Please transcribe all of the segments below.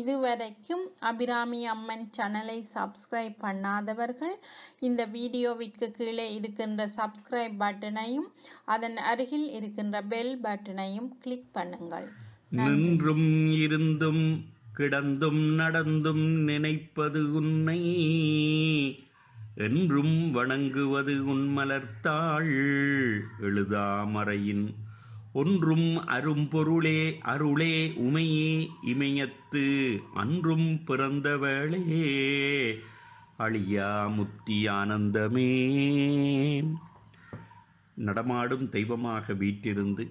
இதுவரைக்கும் அபிராமி அம்மன் சேனலை சப்ஸ்கிரைப் பண்ணாதவர்கள் இந்த வீடியோவிற்கு கீழே இருக்கின்ற சப்ஸ்கிரைப் பட்டனையும் அதன் அருகில் இருக்கின்ற பெல் பட்டனையும் கிளிக் பண்ணுங்கள் நின்றும் இருந்தும் கிடந்தும் நடந்தும் நினைப்பது உன்னை என்றும் வணங்குவது உன்மலர்த்தாள் எழுதாமறையின் ஒன்றும் அரும்பொருளே அருளே உமையே இமயத்து அன்றும் பிறந்தவளே அழியா முத்தி ஆனந்தமே நடமாடும் தெய்வமாக வீட்டிருந்து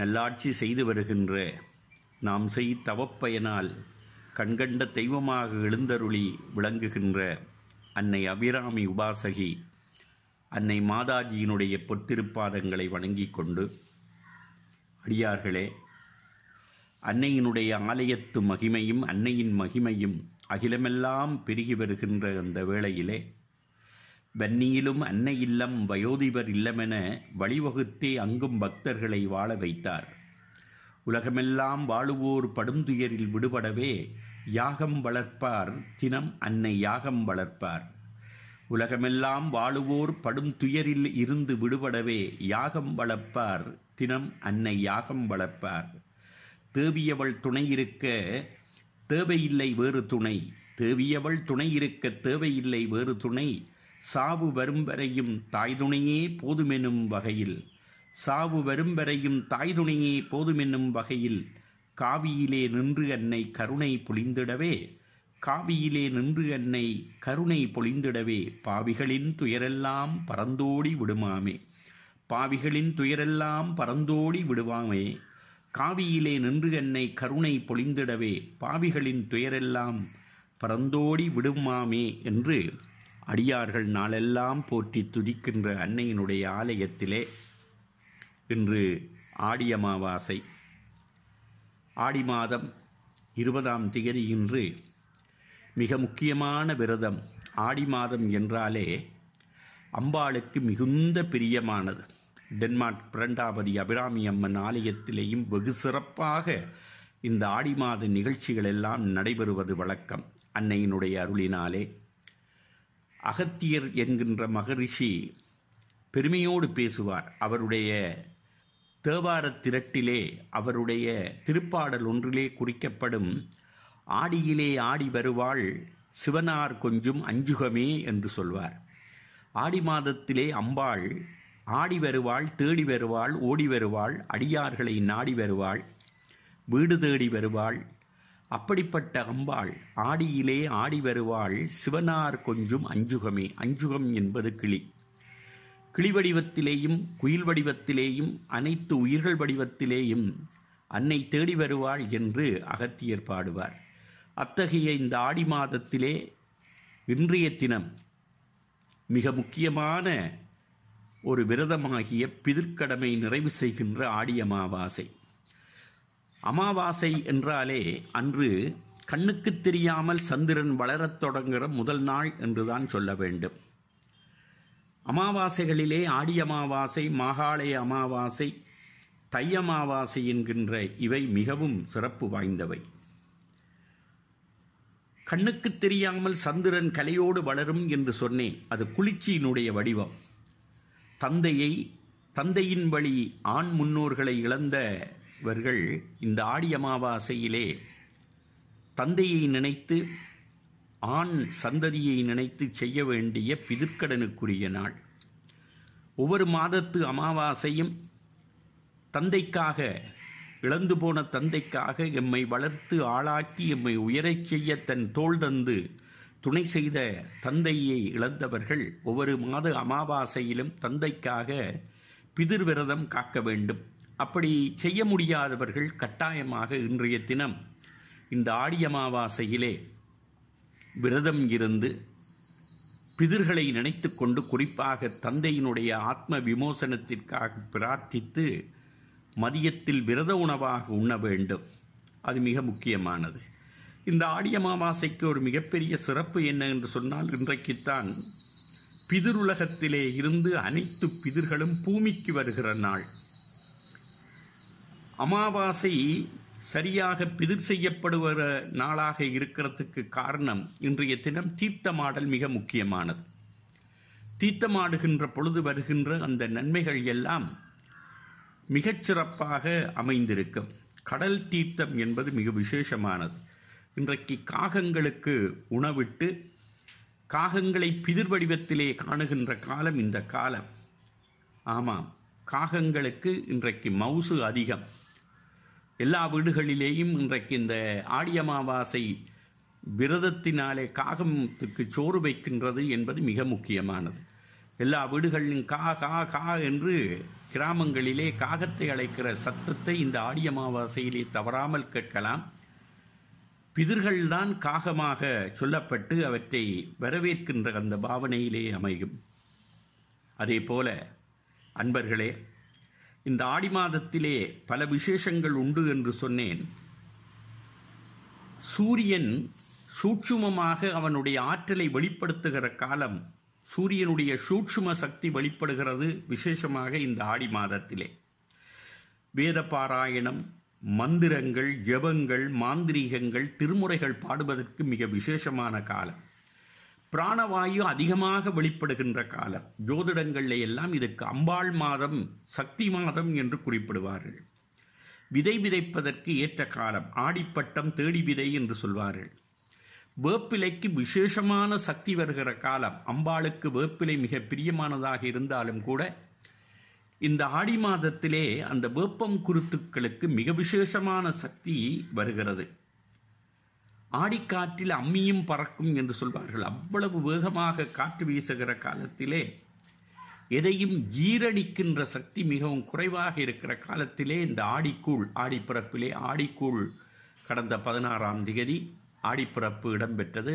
நல்லாட்சி செய்து வருகின்ற நாம் செய் தவப்பயனால் கண்கண்ட தெய்வமாக எழுந்தருளி விளங்குகின்ற அன்னை அபிராமி உபாசகி அன்னை மாதாஜியினுடைய பொத்திருப்பாதங்களை வணங்கி கொண்டு அடியார்களே அன்னையினுடைய ஆலயத்து மகிமையும் அன்னையின் மகிமையும் அகிலமெல்லாம் பெருகி வருகின்ற அந்த வேளையிலே வன்னியிலும் அன்னை இல்லம் வயோதிபர் இல்லமென வழிவகுத்தே அங்கும் பக்தர்களை வாழ வைத்தார் உலகமெல்லாம் வாழுவோர் படுந்துயரில் விடுபடவே யாகம் வளர்ப்பார் தினம் அன்னை யாகம் வளர்ப்பார் உலகமெல்லாம் வாழுவோர் படும் துயரில் இருந்து விடுபடவே யாகம் வளர்ப்பார் தினம் அன்னை யாகம் வளர்ப்பார் தேவியவள் துணை இருக்க தேவையில்லை வேறு துணை தேவியவள் துணை இருக்க தேவையில்லை வேறு துணை சாவு வரும் வரையும் தாய் துணையே போதுமெனும் வகையில் சாவு வரும் வரையும் தாய் துணையே போதுமென்னும் வகையில் காவியிலே நின்று அன்னை கருணை புளிந்திடவே காவியிலே நின்று என்னை கருணை பொழிந்திடவே பாவிகளின் துயரெல்லாம் பறந்தோடி விடுமாமே பாவிகளின் துயரெல்லாம் பறந்தோடி விடுவாமே காவியிலே நின்று என்னை கருணை பொழிந்திடவே பாவிகளின் துயரெல்லாம் பறந்தோடி விடுமாமே என்று அடியார்கள் நாளெல்லாம் போற்றி துதிக்கின்ற அன்னையினுடைய ஆலயத்திலே இன்று ஆடி அமாவாசை ஆடி மாதம் இருபதாம் திகதி இன்று மிக முக்கியமான விரதம் ஆடி மாதம் என்றாலே அம்பாளுக்கு மிகுந்த பிரியமானது டென்மார்க் பிரண்டாபதி அபிராமி அம்மன் ஆலயத்திலேயும் வெகு சிறப்பாக இந்த ஆடி மாத நிகழ்ச்சிகள் எல்லாம் நடைபெறுவது வழக்கம் அன்னையினுடைய அருளினாலே அகத்தியர் என்கின்ற மகரிஷி பெருமையோடு பேசுவார் அவருடைய தேவார திரட்டிலே அவருடைய திருப்பாடல் ஒன்றிலே குறிக்கப்படும் ஆடியிலே ஆடி வருவாள் சிவனார் கொஞ்சம் அஞ்சுகமே என்று சொல்வார் ஆடி மாதத்திலே அம்பாள் ஆடி வருவாள் தேடி வருவாள் ஓடி வருவாள் அடியார்களை நாடி வருவாள் வீடு தேடி வருவாள் அப்படிப்பட்ட அம்பாள் ஆடியிலே ஆடி வருவாள் சிவனார் கொஞ்சம் அஞ்சுகமே அஞ்சுகம் என்பது கிளி கிளி வடிவத்திலேயும் குயில் வடிவத்திலேயும் அனைத்து உயிர்கள் வடிவத்திலேயும் அன்னை தேடி வருவாள் என்று அகத்தியர் பாடுவார் அத்தகைய இந்த ஆடி மாதத்திலே இன்றைய தினம் மிக முக்கியமான ஒரு விரதமாகிய பிதிர்க்கடமை நிறைவு செய்கின்ற ஆடி அமாவாசை அமாவாசை என்றாலே அன்று கண்ணுக்கு தெரியாமல் சந்திரன் வளரத் தொடங்குகிற முதல் நாள் என்றுதான் சொல்ல வேண்டும் அமாவாசைகளிலே ஆடி அமாவாசை மாகாளய அமாவாசை தை அமாவாசை என்கின்ற இவை மிகவும் சிறப்பு வாய்ந்தவை கண்ணுக்கு தெரியாமல் சந்திரன் கலையோடு வளரும் என்று சொன்னேன் அது குளிர்ச்சியினுடைய வடிவம் தந்தையை தந்தையின் வழி ஆண் முன்னோர்களை இழந்தவர்கள் இந்த ஆடி அமாவாசையிலே தந்தையை நினைத்து ஆண் சந்ததியை நினைத்து செய்ய வேண்டிய பிதிர்க்கடனுக்குரிய நாள் ஒவ்வொரு மாதத்து அமாவாசையும் தந்தைக்காக இழந்து போன தந்தைக்காக எம்மை வளர்த்து ஆளாக்கி எம்மை உயரச் செய்ய தன் தோல் தந்து துணை செய்த தந்தையை இழந்தவர்கள் ஒவ்வொரு மாத அமாவாசையிலும் தந்தைக்காக பிதிர் விரதம் காக்க வேண்டும் அப்படி செய்ய முடியாதவர்கள் கட்டாயமாக இன்றைய தினம் இந்த ஆடி அமாவாசையிலே விரதம் இருந்து பிதிர்களை நினைத்து கொண்டு குறிப்பாக தந்தையினுடைய ஆத்ம விமோசனத்திற்காக பிரார்த்தித்து மதியத்தில் விரத உணவாக உண்ண வேண்டும் அது மிக முக்கியமானது இந்த ஆடிய அமாவாசைக்கு ஒரு மிகப்பெரிய சிறப்பு என்ன என்று சொன்னால் இன்றைக்குத்தான் பிதிருலகத்திலே இருந்து அனைத்து பிதிர்களும் பூமிக்கு வருகிற நாள் அமாவாசை சரியாக பிதிர் செய்யப்படுகிற நாளாக இருக்கிறதுக்கு காரணம் இன்றைய தினம் தீர்த்தமாடல் மிக முக்கியமானது தீர்த்தமாடுகின்ற பொழுது வருகின்ற அந்த நன்மைகள் எல்லாம் மிகச்சிறப்பாக அமைந்திருக்கும் கடல் தீர்த்தம் என்பது மிக விசேஷமானது இன்றைக்கு காகங்களுக்கு உணவிட்டு காகங்களை பிதிர் வடிவத்திலே காணுகின்ற காலம் இந்த காலம் ஆமாம் காகங்களுக்கு இன்றைக்கு மவுசு அதிகம் எல்லா வீடுகளிலேயும் இன்றைக்கு இந்த ஆடி அமாவாசை விரதத்தினாலே காகத்துக்கு சோறு வைக்கின்றது என்பது மிக முக்கியமானது எல்லா வீடுகளிலும் கா கா கா என்று கிராமங்களிலே காகத்தை அழைக்கிற சத்தத்தை இந்த ஆடி அமாவாசையிலே தவறாமல் கேட்கலாம் பிதிர்கள்தான் காகமாக சொல்லப்பட்டு அவற்றை வரவேற்கின்ற அந்த பாவனையிலே அமையும் அதே போல அன்பர்களே இந்த ஆடி மாதத்திலே பல விசேஷங்கள் உண்டு என்று சொன்னேன் சூரியன் சூட்சுமமாக அவனுடைய ஆற்றலை வெளிப்படுத்துகிற காலம் சூரியனுடைய சூட்சும சக்தி வெளிப்படுகிறது விசேஷமாக இந்த ஆடி மாதத்திலே வேத பாராயணம் மந்திரங்கள் ஜபங்கள் மாந்திரீகங்கள் திருமுறைகள் பாடுவதற்கு மிக விசேஷமான காலம் பிராணவாயு அதிகமாக வெளிப்படுகின்ற காலம் ஜோதிடங்கள்ல எல்லாம் இதுக்கு அம்பாள் மாதம் சக்தி மாதம் என்று குறிப்பிடுவார்கள் விதை விதைப்பதற்கு ஏற்ற காலம் ஆடிப்பட்டம் தேடி விதை என்று சொல்வார்கள் வேப்பிலைக்கு விசேஷமான சக்தி வருகிற காலம் அம்பாளுக்கு வேப்பிலை மிக பிரியமானதாக இருந்தாலும் கூட இந்த ஆடி மாதத்திலே அந்த வேப்பம் குருத்துக்களுக்கு மிக விசேஷமான சக்தி வருகிறது ஆடிக்காற்றில் அம்மியும் பறக்கும் என்று சொல்வார்கள் அவ்வளவு வேகமாக காற்று வீசுகிற காலத்திலே எதையும் ஜீரணிக்கின்ற சக்தி மிகவும் குறைவாக இருக்கிற காலத்திலே இந்த ஆடிக்கூழ் ஆடிப்பிறப்பிலே ஆடிக்கூழ் கடந்த பதினாறாம் திகதி ஆடிப்பிறப்பு இடம்பெற்றது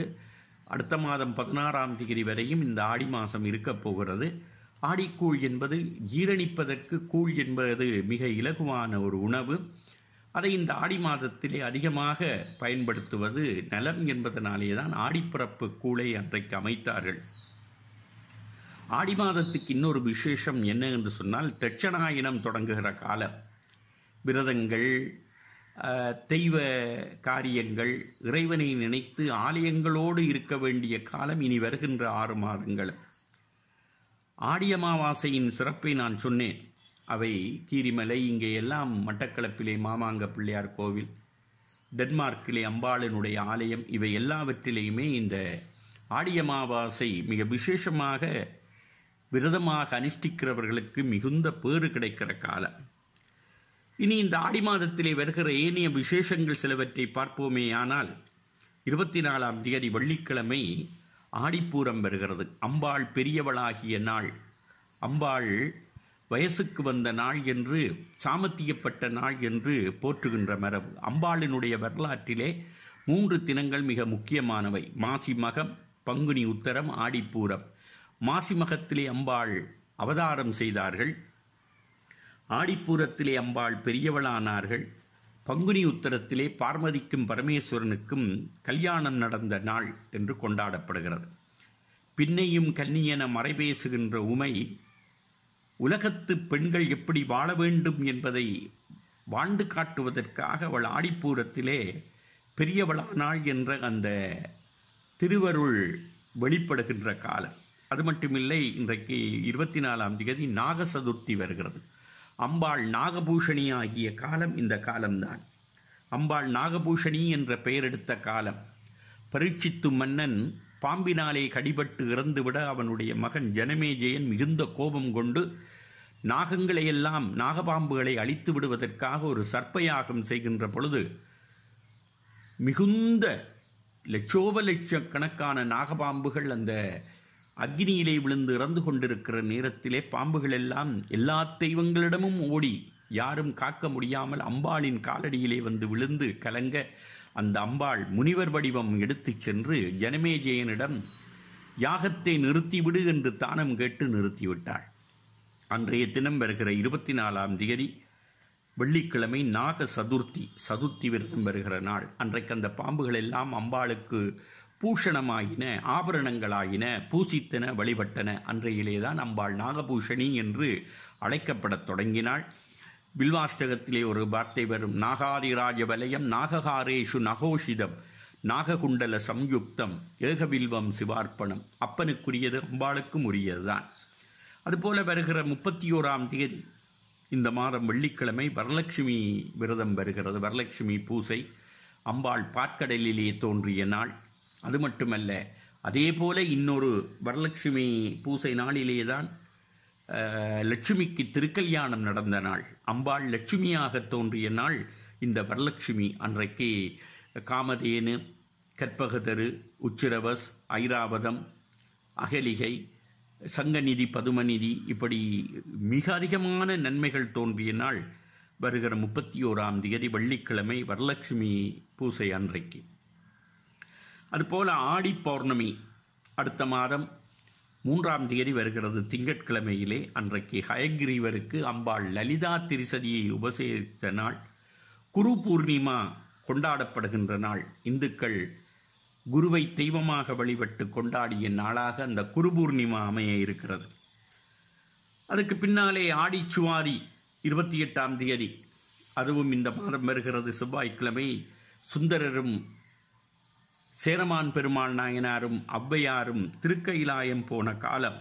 அடுத்த மாதம் பதினாறாம் தேதி வரையும் இந்த ஆடி மாதம் இருக்கப் போகிறது ஆடிக்கூழ் என்பது ஜீரணிப்பதற்கு கூழ் என்பது மிக இலகுவான ஒரு உணவு அதை இந்த ஆடி மாதத்திலே அதிகமாக பயன்படுத்துவது நலம் என்பதனாலே தான் ஆடிப்பிறப்பு கூளை அன்றைக்கு அமைத்தார்கள் ஆடி மாதத்துக்கு இன்னொரு விசேஷம் என்ன என்று சொன்னால் தட்சணாயனம் தொடங்குகிற காலம் விரதங்கள் தெய்வ காரியங்கள் இறைவனை நினைத்து ஆலயங்களோடு இருக்க வேண்டிய காலம் இனி வருகின்ற ஆறு மாதங்கள் ஆடி அமாவாசையின் சிறப்பை நான் சொன்னேன் அவை கீரிமலை இங்கே எல்லாம் மட்டக்களப்பிலே மாமாங்க பிள்ளையார் கோவில் டென்மார்க்கிலே அம்பாளனுடைய ஆலயம் இவை எல்லாவற்றிலேயுமே இந்த ஆடி அமாவாசை மிக விசேஷமாக விரதமாக அனுஷ்டிக்கிறவர்களுக்கு மிகுந்த பேறு கிடைக்கிற காலம் இனி இந்த ஆடி மாதத்திலே வருகிற ஏனைய விசேஷங்கள் சிலவற்றை பார்ப்போமே ஆனால் இருபத்தி நாலாம் தேதி வெள்ளிக்கிழமை ஆடிப்பூரம் வருகிறது அம்பாள் பெரியவளாகிய நாள் அம்பாள் வயசுக்கு வந்த நாள் என்று சாமத்தியப்பட்ட நாள் என்று போற்றுகின்ற மரபு அம்பாளினுடைய வரலாற்றிலே மூன்று தினங்கள் மிக முக்கியமானவை மாசி மகம் பங்குனி உத்தரம் ஆடிப்பூரம் மாசி மகத்திலே அம்பாள் அவதாரம் செய்தார்கள் ஆடிப்பூரத்திலே அம்பாள் பெரியவளானார்கள் பங்குனி உத்தரத்திலே பார்வதிக்கும் பரமேஸ்வரனுக்கும் கல்யாணம் நடந்த நாள் என்று கொண்டாடப்படுகிறது பின்னையும் கன்னியென மறைபேசுகின்ற உமை உலகத்து பெண்கள் எப்படி வாழ வேண்டும் என்பதை வாழ்ந்து காட்டுவதற்காக அவள் ஆடிப்பூரத்திலே பெரியவளானாள் என்ற அந்த திருவருள் வெளிப்படுகின்ற காலம் அது மட்டுமில்லை இன்றைக்கு இருபத்தி நாலாம் தேதி நாக சதுர்த்தி வருகிறது அம்பாள் நாகபூஷணி ஆகிய காலம் இந்த காலம்தான் அம்பாள் நாகபூஷணி என்ற பெயரெடுத்த காலம் பரீட்சித்து மன்னன் பாம்பினாலே கடிபட்டு இறந்துவிட அவனுடைய மகன் ஜனமேஜயன் மிகுந்த கோபம் கொண்டு நாகங்களையெல்லாம் நாகபாம்புகளை அழித்து விடுவதற்காக ஒரு சர்ப்பயாகம் செய்கின்ற பொழுது மிகுந்த லட்சோப லட்சக்கணக்கான நாகபாம்புகள் அந்த அக்னியிலே விழுந்து இறந்து கொண்டிருக்கிற நேரத்திலே பாம்புகள் எல்லாம் எல்லா தெய்வங்களிடமும் ஓடி யாரும் காக்க முடியாமல் அம்பாளின் காலடியிலே வந்து விழுந்து கலங்க அந்த அம்பாள் முனிவர் வடிவம் எடுத்துச் சென்று ஜனமேஜயனிடம் யாகத்தை நிறுத்திவிடு என்று தானம் கேட்டு நிறுத்திவிட்டாள் அன்றைய தினம் வருகிற இருபத்தி நாலாம் திகதி வெள்ளிக்கிழமை நாக சதுர்த்தி சதுர்த்தி விரதம் வருகிற நாள் அன்றைக்கு அந்த பாம்புகள் எல்லாம் அம்பாளுக்கு பூஷணமாயின ஆபரணங்களாயின பூசித்தன வழிபட்டன அன்றையிலேதான் அம்பாள் நாகபூஷணி என்று அழைக்கப்படத் தொடங்கினாள் பில்வாஷ்டகத்திலே ஒரு வார்த்தை வரும் நாகாதிராஜ வலயம் நாககாரேஷு நகோஷிதம் நாககுண்டல சம்யுக்தம் ஏகவில்வம் சிவார்ப்பணம் அப்பனுக்குரியது அம்பாளுக்கும் உரியதுதான் அதுபோல வருகிற முப்பத்தி ஓராம் தேதி இந்த மாதம் வெள்ளிக்கிழமை வரலட்சுமி விரதம் வருகிறது வரலட்சுமி பூசை அம்பாள் பாற்கடலிலே தோன்றிய நாள் அது மட்டுமல்ல அதே போல இன்னொரு வரலட்சுமி பூசை நாளிலே தான் லட்சுமிக்கு திருக்கல்யாணம் நடந்த நாள் அம்பாள் லட்சுமியாக தோன்றிய நாள் இந்த வரலட்சுமி அன்றைக்கு காமதேனு கற்பகதரு உச்சிரவஸ் ஐராவதம் அகலிகை சங்கநிதி பதுமநிதி இப்படி மிக அதிகமான நன்மைகள் தோன்றிய நாள் வருகிற முப்பத்தி ஓராம் தேதி வெள்ளிக்கிழமை வரலட்சுமி பூசை அன்றைக்கு அதுபோல் ஆடி பௌர்ணமி அடுத்த மாதம் மூன்றாம் தேதி வருகிறது திங்கட்கிழமையிலே அன்றைக்கு ஹயக்ரீவருக்கு அம்பாள் லலிதா திரிசதியை உபசேரித்த நாள் குரு பூர்ணிமா கொண்டாடப்படுகின்ற நாள் இந்துக்கள் குருவை தெய்வமாக வழிபட்டு கொண்டாடிய நாளாக அந்த குரு பூர்ணிமா அமைய இருக்கிறது அதுக்கு பின்னாலே ஆடிச்சுவாரி இருபத்தி எட்டாம் தேதி அதுவும் இந்த மாதம் வருகிறது செவ்வாய்க்கிழமை சுந்தரரும் சேரமான் பெருமாள் நாயனாரும் அவ்வையாரும் திருக்கயிலாயம் போன காலம்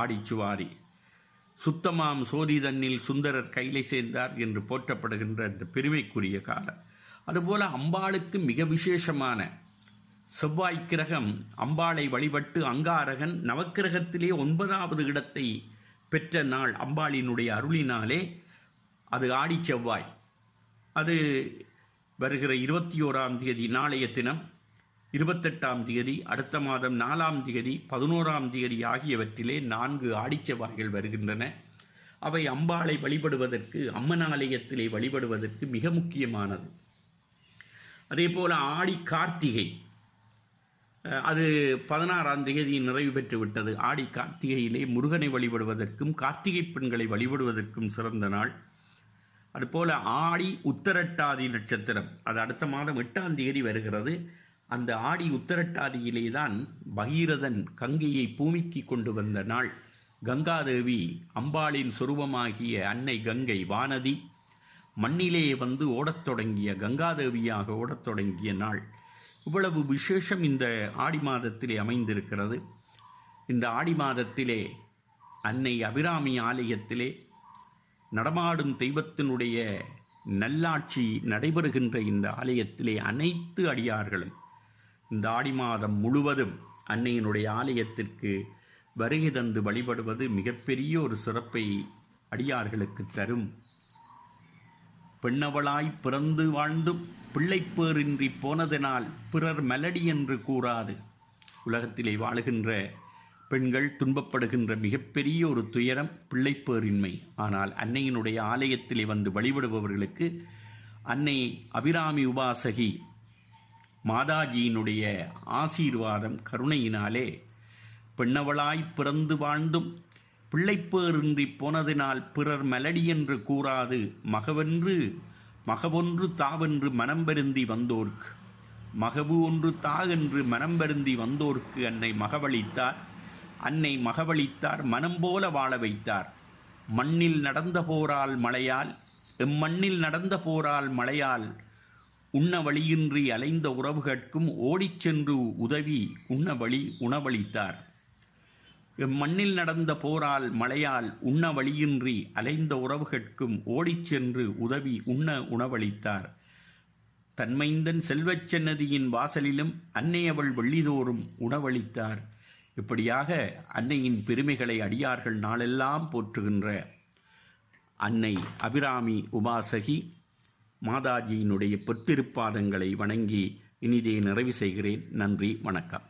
ஆடிச்சுவாரி சுத்தமாம் சோதிதன்னில் சுந்தரர் கைலை சேர்ந்தார் என்று போற்றப்படுகின்ற அந்த பெருமைக்குரிய காலம் அதுபோல அம்பாளுக்கு மிக விசேஷமான செவ்வாய் கிரகம் அம்பாளை வழிபட்டு அங்காரகன் நவக்கிரகத்திலே ஒன்பதாவது இடத்தை பெற்ற நாள் அம்பாளினுடைய அருளினாலே அது ஆடி செவ்வாய் அது வருகிற இருபத்தி ஓராம் தேதி நாளைய தினம் இருபத்தெட்டாம் தேதி அடுத்த மாதம் நாலாம் திகதி பதினோராம் தேதி ஆகியவற்றிலே நான்கு ஆடிச்செவ்வாய்கள் வருகின்றன அவை அம்பாளை வழிபடுவதற்கு அம்மன் ஆலயத்திலே வழிபடுவதற்கு மிக முக்கியமானது அதே போல் ஆடி கார்த்திகை அது பதினாறாம் தேதி நிறைவு பெற்று விட்டது ஆடி கார்த்திகையிலே முருகனை வழிபடுவதற்கும் கார்த்திகை பெண்களை வழிபடுவதற்கும் சிறந்த நாள் அதுபோல் ஆடி உத்தரட்டாதி நட்சத்திரம் அது அடுத்த மாதம் எட்டாம் தேதி வருகிறது அந்த ஆடி உத்தரட்டாதியிலேதான் பகீரதன் கங்கையை பூமிக்கு கொண்டு வந்த நாள் கங்காதேவி அம்பாளின் சொருபமாகிய அன்னை கங்கை வானதி மண்ணிலே வந்து ஓடத் தொடங்கிய கங்காதேவியாக ஓடத் தொடங்கிய நாள் இவ்வளவு விசேஷம் இந்த ஆடி மாதத்திலே அமைந்திருக்கிறது இந்த ஆடி மாதத்திலே அன்னை அபிராமி ஆலயத்திலே நடமாடும் தெய்வத்தினுடைய நல்லாட்சி நடைபெறுகின்ற இந்த ஆலயத்திலே அனைத்து அடியார்களும் இந்த ஆடி மாதம் முழுவதும் அன்னையினுடைய ஆலயத்திற்கு வருகை தந்து வழிபடுவது மிகப்பெரிய ஒரு சிறப்பை அடியார்களுக்கு தரும் பெண்ணவளாய் பிறந்து வாழ்ந்து பிள்ளைப்பேரின்றி போனதனால் பிறர் மெலடி என்று கூறாது உலகத்திலே வாழுகின்ற பெண்கள் துன்பப்படுகின்ற மிகப்பெரிய ஒரு துயரம் பிள்ளைப்பேரின்மை ஆனால் அன்னையினுடைய ஆலயத்திலே வந்து வழிபடுபவர்களுக்கு அன்னை அபிராமி உபாசகி மாதாஜியினுடைய ஆசீர்வாதம் கருணையினாலே பெண்ணவளாய் பிறந்து வாழ்ந்தும் பிள்ளைப்பேரின்றி போனதினால் பிறர் மலடி என்று கூறாது மகவென்று மகவொன்று தாவென்று மனம் பெருந்தி வந்தோர்க்கு மகவு ஒன்று தா என்று மனம் பெருந்தி வந்தோர்க்கு அன்னை மகவளித்தார் அன்னை மகவளித்தார் மனம் போல வாழ வைத்தார் மண்ணில் நடந்த போரால் மழையால் எம்மண்ணில் நடந்த போரால் மழையால் உண்ண வழியின்றி அலைந்த உறவுகட்கும் ஓடிச் சென்று உதவி உண்ண வழி உணவளித்தார் மண்ணில் நடந்த போரால் மழையால் உண்ண வழியின்றி அலைந்த உறவுகட்கும் ஓடிச் சென்று உதவி உண்ண உணவளித்தார் தன்மைந்தன் செல்வச் சன்னதியின் வாசலிலும் அன்னையவள் வெள்ளிதோறும் உணவளித்தார் இப்படியாக அன்னையின் பெருமைகளை அடியார்கள் நாளெல்லாம் போற்றுகின்ற அன்னை அபிராமி உபாசகி மாதாஜியினுடைய பொற்றிருப்பாதங்களை வணங்கி இனிதே நிறைவு செய்கிறேன் நன்றி வணக்கம்